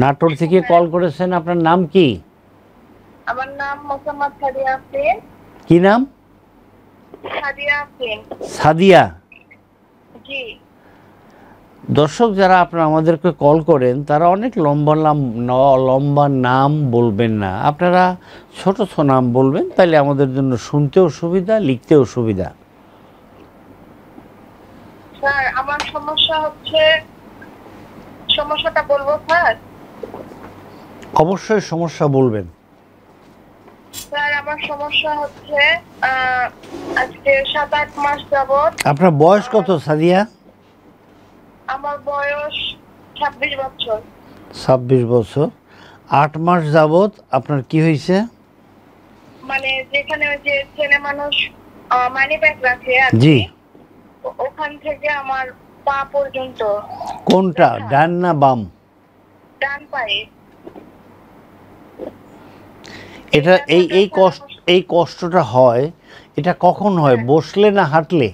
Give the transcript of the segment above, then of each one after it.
নাটোর থেকে কল করেছেন আপনার নাম কি আমার নাম মোসাম্মদ সাদিয়া আফরিন কি নাম সাদিয়া আফরিন সাদিয়া জি দর্শক যারা আপনারা আমাদেরকে কল করেন তারা অনেক লম্বা নাম লম্বা নাম বলবেন না আপনারা ছোট ছোট নাম বলবেন তাহলে আমাদের জন্য শুনতেও সুবিধা লিখতেও সুবিধা স্যার আমার সমস্যা হচ্ছে সমস্যাটা বলবো স্যার অবশ্যই সমস্যা বলবেন স্যার আমার সমস্যা হচ্ছে আজকে সাত আট মাস আপনার বয়স কত সাদিয়া আমার বয়স ছাব্বিশ বছর ছাব্বিশ বছর আট মাস যাবৎ আপনার কি হয়েছে মানে যেখানে ওই যে ছেলে মানুষ মানি ব্যাগ রাখে জি ওখান থেকে আমার পা পর্যন্ত কোনটা হ্যাঁ। ডান না বাম ডান পায়ে এটা এই এই কষ্ট এই কষ্টটা হয় এটা কখন হয় হ্যাঁ। বসলে না হাঁটলে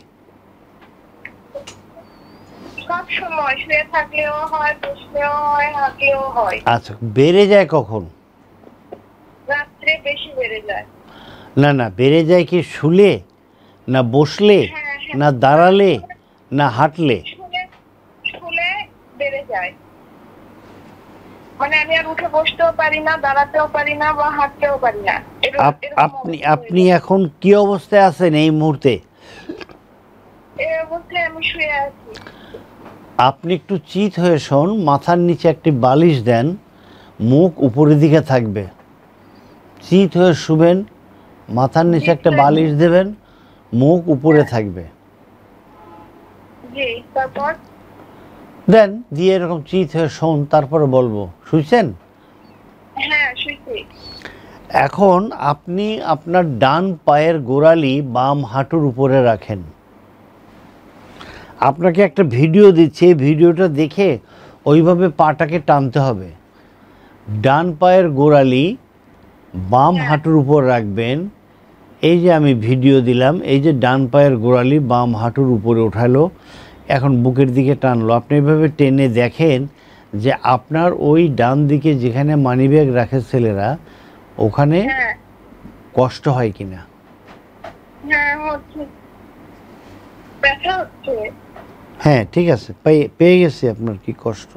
সময় শুয়ে থাকলেও হয় বসলেও হয় হাঁটলেও হয় আচ্ছা বেড়ে যায় কখন রাত্রে বেশি বেড়ে যায় না না বেড়ে যায় কি শুলে না বসলে হ্যাঁ না দাঁড়ালে না হাঁটলে বেড়ে যায় মানে না আপনি আপনি এখন অবস্থায় এই মুহূর্তে আপনি একটু হয়ে শোন মাথার নিচে একটি বালিশ দেন মুখ উপরের দিকে থাকবে চিত হয়ে শুবেন মাথার নিচে একটা বালিশ দেবেন মুখ উপরে থাকবে দেন দিয়ে এরকম চিত শোন তারপরে বলবো শুনছেন হ্যাঁ, এখন আপনি আপনার ডান পায়ের গোড়ালি বাম হাঁটুর উপরে রাখেন আপনাকে একটা ভিডিও দিচ্ছে এই ভিডিওটা দেখে ওইভাবে পাটাকে টানতে হবে ডান পায়ের গোড়ালি বাম হ্যাঁ। হাঁটুর উপর রাখবেন এই যে আমি ভিডিও দিলাম এই যে ডান পায়ের গোড়ালি বাম হাঁটুর উপরে ওঠালো এখন বুকের দিকে টানলো আপনি এভাবে টেনে দেখেন যে আপনার ওই ডান দিকে যেখানে মানিব্যাগ রাখে ছেলেরা ওখানে হ্যাঁ। কষ্ট হয় কিনা হ্যাঁ, হ্যাঁ ঠিক আছে পেয়ে গেছি আপনার কি কষ্ট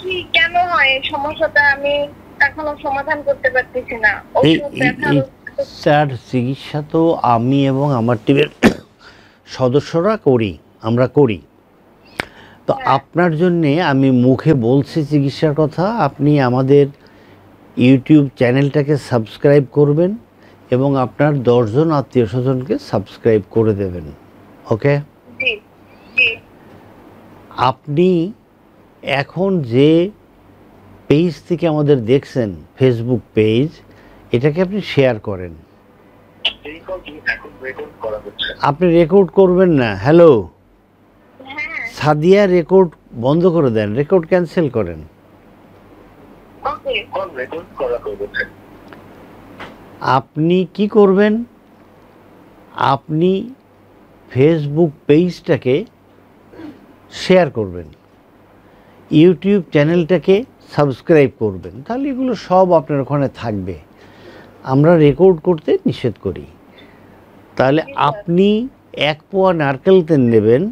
চিকিৎসা তো আমি এবং আমার টিমের সদস্যরা করি আমরা করি তো হ্যাঁ। আপনার জন্যে আমি মুখে বলছি চিকিৎসার কথা আপনি আমাদের ইউটিউব চ্যানেলটাকে সাবস্ক্রাইব করবেন এবং আপনার দশজন আত্মীয় স্বজনকে সাবস্ক্রাইব করে দেবেন ওকে আপনি এখন যে পেজ থেকে আমাদের দেখছেন ফেসবুক পেজ এটাকে আপনি শেয়ার করেন আপনি রেকর্ড করবেন না হ্যালো সাদিয়া রেকর্ড বন্ধ করে দেন রেকর্ড ক্যান্সেল করেন আপনি কি করবেন আপনি ফেসবুক পেজটাকে শেয়ার করবেন ইউটিউব চ্যানেলটাকে সাবস্ক্রাইব করবেন তাহলে এগুলো সব আপনার ওখানে থাকবে আমরা রেকর্ড করতে নিষেধ করি তাহলে আপনি এক পোয়া নারকেল তেল নেবেন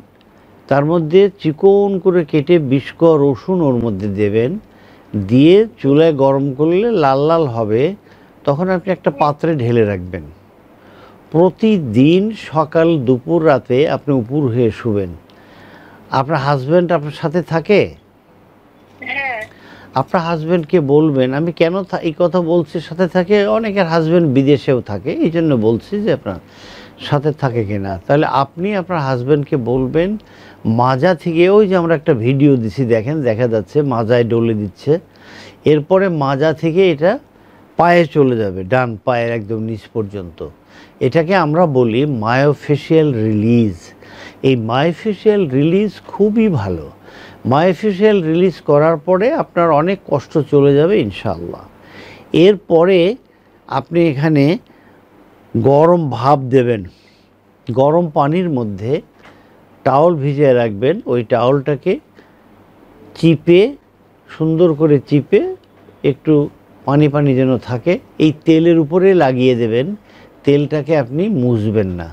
তার মধ্যে চিকন করে কেটে বিস্ক রসুন ওর মধ্যে দেবেন দিয়ে চুলায় গরম করলে লাল লাল হবে তখন আপনি একটা পাত্রে ঢেলে রাখবেন প্রতিদিন সকাল দুপুর রাতে আপনি উপর হয়ে শুবেন আপনার হাজব্যান্ড আপনার সাথে থাকে আপনার হাজব্যান্ডকে বলবেন আমি কেন এই কথা বলছি সাথে থাকে অনেকের হাজব্যান্ড বিদেশেও থাকে এই জন্য বলছি যে আপনার সাথে থাকে কিনা তাহলে আপনি আপনার হাজব্যান্ডকে বলবেন মাজা থেকে ওই যে আমরা একটা ভিডিও দিছি দেখেন দেখা যাচ্ছে মাজায় ডলে দিচ্ছে এরপরে মাজা থেকে এটা পায়ে চলে যাবে ডান পায়ের একদম নিচ পর্যন্ত এটাকে আমরা বলি মায়োফেশিয়াল রিলিজ এই মায়োফেশিয়াল রিলিজ খুবই ভালো মাইফিসিয়াল রিলিজ করার পরে আপনার অনেক কষ্ট চলে যাবে ইনশাল্লাহ এরপরে আপনি এখানে গরম ভাব দেবেন গরম পানির মধ্যে টাওয়াল ভিজিয়ে রাখবেন ওই টাওয়ালটাকে চিপে সুন্দর করে চিপে একটু পানি পানি যেন থাকে এই তেলের উপরে লাগিয়ে দেবেন তেলটাকে আপনি মুছবেন না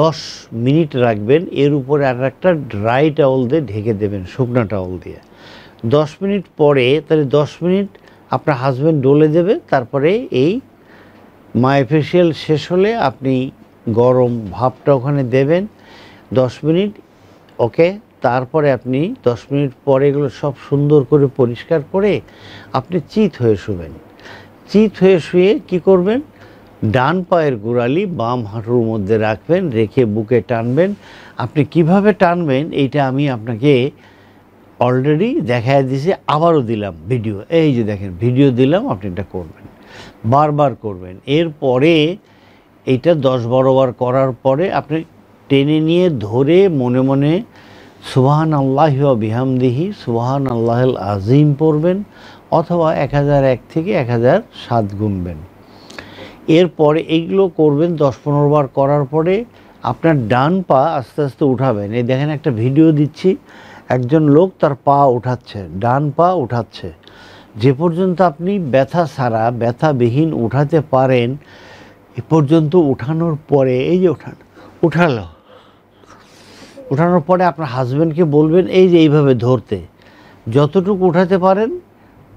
দশ মিনিট রাখবেন এর উপরে আর একটা ড্রাই টাওয়াল দিয়ে ঢেকে দেবেন শুকনো টাওয়াল দিয়ে দশ মিনিট পরে তাহলে দশ মিনিট আপনার হাজব্যান্ড ডলে দেবে তারপরে এই মাইফেশিয়াল শেষ হলে আপনি গরম ভাবটা ওখানে দেবেন দশ মিনিট ওকে তারপরে আপনি দশ মিনিট পরে এগুলো সব সুন্দর করে পরিষ্কার করে আপনি চিত হয়ে শুবেন চিত হয়ে শুয়ে কি করবেন ডান পায়ের গোড়ালি বাম হাঁটুর মধ্যে রাখবেন রেখে বুকে টানবেন আপনি কিভাবে টানবেন এইটা আমি আপনাকে অলরেডি দেখা দিয়েছি আবারও দিলাম ভিডিও এই যে দেখেন ভিডিও দিলাম আপনি এটা করবেন বারবার করবেন এরপরে এইটা দশ বারোবার করার পরে আপনি টেনে নিয়ে ধরে মনে মনে সুবাহান আল্লাহ বিহামদিহি সুবাহান আল্লাহ আজিম পড়বেন অথবা এক হাজার এক থেকে এক হাজার সাত গুনবেন এরপরে এইগুলো করবেন দশ পনেরো বার করার পরে আপনার ডান পা আস্তে আস্তে উঠাবেন এই দেখেন একটা ভিডিও দিচ্ছি একজন লোক তার পা উঠাচ্ছে ডান পা উঠাচ্ছে যে পর্যন্ত আপনি ব্যথা সারা ব্যথাবিহীন উঠাতে পারেন এ পর্যন্ত উঠানোর পরে এই যে উঠান উঠালো উঠানোর পরে আপনার হাজব্যান্ডকে বলবেন এই যে এইভাবে ধরতে যতটুকু উঠাতে পারেন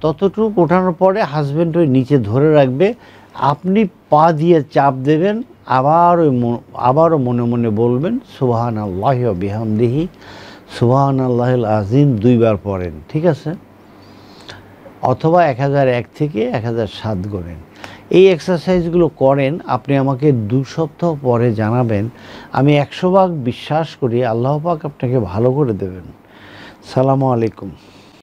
ততটুকু ওঠানোর পরে হাজব্যান্ড ওই নিচে ধরে রাখবে আপনি পা দিয়ে চাপ দেবেন আবার ওই আবারও মনে মনে বলবেন সুবাহান আল্লাহ দিহি সুবাহান আল্লাহ আজিম দুইবার পড়েন ঠিক আছে অথবা এক হাজার এক থেকে এক হাজার সাত করেন এই এক্সারসাইজগুলো করেন আপনি আমাকে দু সপ্তাহ পরে জানাবেন আমি একশো ভাগ বিশ্বাস করি আল্লাহ পাক আপনাকে ভালো করে দেবেন সালামু আলাইকুম